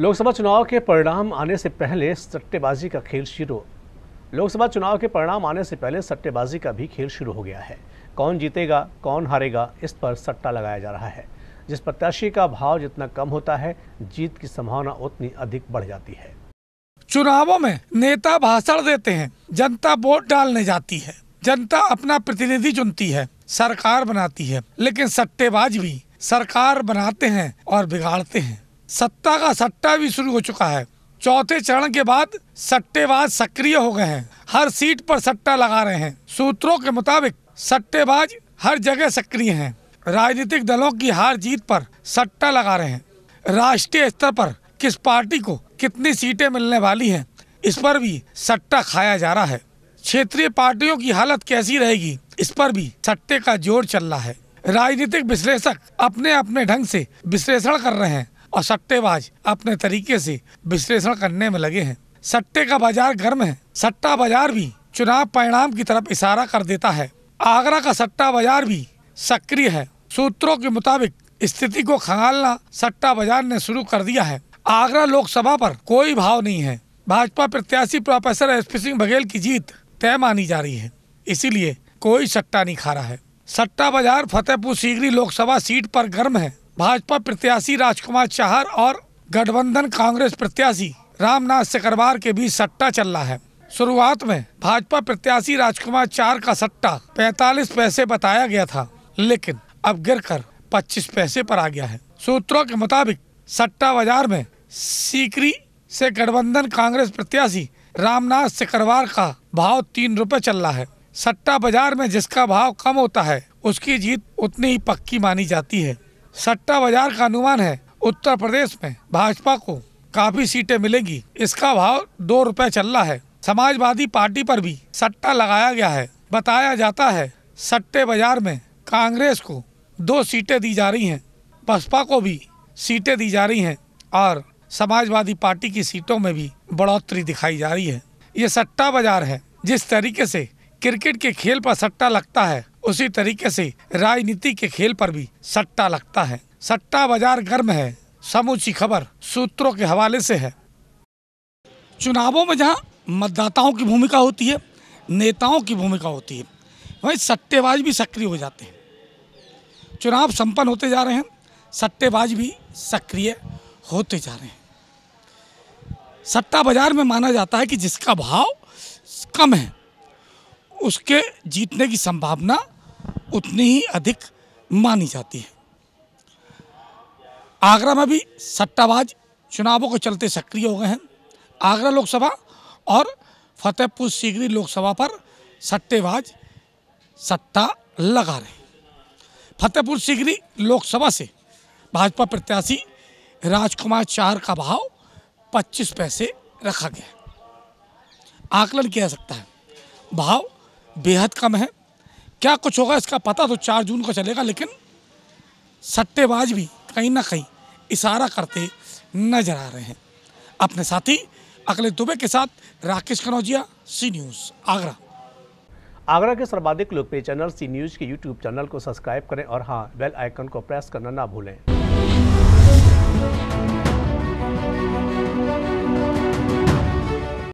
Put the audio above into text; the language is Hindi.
लोकसभा चुनाव के परिणाम आने से पहले सट्टेबाजी का खेल शुरू लोकसभा चुनाव के परिणाम आने से पहले सट्टेबाजी का भी खेल शुरू हो गया है कौन जीतेगा कौन हारेगा इस पर सट्टा लगाया जा रहा है जिस प्रत्याशी का भाव जितना कम होता है जीत की संभावना उतनी अधिक बढ़ जाती है चुनावों में नेता भाषण देते हैं जनता वोट डालने जाती है जनता अपना प्रतिनिधि चुनती है सरकार बनाती है लेकिन सट्टेबाज भी सरकार बनाते हैं और बिगाड़ते हैं सत्ता का सट्टा भी शुरू हो चुका है चौथे चरण के बाद सट्टेबाज सक्रिय हो गए हैं हर सीट पर सट्टा लगा रहे हैं सूत्रों के मुताबिक सट्टेबाज हर जगह सक्रिय हैं राजनीतिक दलों की हार जीत पर सट्टा लगा रहे हैं राष्ट्रीय स्तर पर किस पार्टी को कितनी सीटें मिलने वाली हैं इस पर भी सट्टा खाया जा रहा है क्षेत्रीय पार्टियों की हालत कैसी रहेगी इस पर भी सट्टे का जोर चल रहा है राजनीतिक विश्लेषक अपने अपने ढंग से विश्लेषण कर रहे हैं और सट्टेबाज अपने तरीके से विश्लेषण करने में लगे हैं सट्टे का बाजार गर्म है सट्टा बाजार भी चुनाव परिणाम की तरफ इशारा कर देता है आगरा का सट्टा बाजार भी सक्रिय है सूत्रों के मुताबिक स्थिति को खंगालना सट्टा बाजार ने शुरू कर दिया है आगरा लोकसभा पर कोई भाव नहीं है भाजपा प्रत्याशी professor S P Singh Baghel की जीत तय मानी जा रही है इसीलिए कोई सट्टा नहीं खा रहा है सट्टा बाजार फतेहपुर सीकरी लोकसभा सीट पर गर्म है भाजपा प्रत्याशी राजकुमार चाहर और गठबंधन कांग्रेस प्रत्याशी रामनाथ सिकरवार के बीच सट्टा चल रहा है शुरुआत में भाजपा प्रत्याशी राजकुमार चार का सट्टा 45 पैसे बताया गया था लेकिन अब गिरकर 25 पैसे पर आ गया है सूत्रों के मुताबिक सट्टा बाजार में सीकरी से गठबंधन कांग्रेस प्रत्याशी रामनाथ सिकरवार का भाव तीन रुपए चल रहा है सट्टा बाजार में जिसका भाव कम होता है उसकी जीत उतनी ही पक्की मानी जाती है सट्टा बाजार का अनुमान है उत्तर प्रदेश में भाजपा को काफी सीटें मिलेगी इसका भाव दो रुपए चल रहा है समाजवादी पार्टी पर भी सट्टा लगाया गया है बताया जाता है सट्टे बाजार में कांग्रेस को दो सीटें दी जा रही हैं बसपा को भी सीटें दी जा रही हैं और समाजवादी पार्टी की सीटों में भी बढ़ोतरी दिखाई जा रही है ये सट्टा बाजार है जिस तरीके से क्रिकेट के खेल पर सट्टा लगता है उसी तरीके से राजनीति के खेल पर भी सट्टा लगता है सट्टा बाजार गर्म है समूची खबर सूत्रों के हवाले से है चुनावों में जहां मतदाताओं की भूमिका होती है नेताओं की भूमिका होती है वहीं सट्टेबाज भी सक्रिय हो जाते हैं चुनाव संपन्न होते जा रहे हैं सट्टेबाज भी सक्रिय होते जा रहे हैं सट्टा बाजार में माना जाता है कि जिसका भाव कम है उसके जीतने की संभावना उतनी ही अधिक मानी जाती है आगरा में भी सट्टाबाज चुनावों के चलते सक्रिय हो गए हैं आगरा लोकसभा और फतेहपुर सीकरी लोकसभा पर सट्टेबाज सट्टा लगा रहे फतेहपुर सीकरी लोकसभा से भाजपा प्रत्याशी राजकुमार चार का भाव 25 पैसे रखा गया आकलन किया जा सकता है भाव बेहद कम है क्या कुछ होगा इसका पता तो चार जून को चलेगा लेकिन सट्टेबाज भी कहीं ना कहीं इशारा करते नजर आ रहे हैं अपने साथी अखिलेश दुबे के साथ राकेश कनौजिया सी न्यूज़ आगरा आगरा के सर्वाधिक लोकप्रिय चैनल सी न्यूज़ के यूट्यूब चैनल को सब्सक्राइब करें और हाँ बेल आइकन को प्रेस करना ना भूलें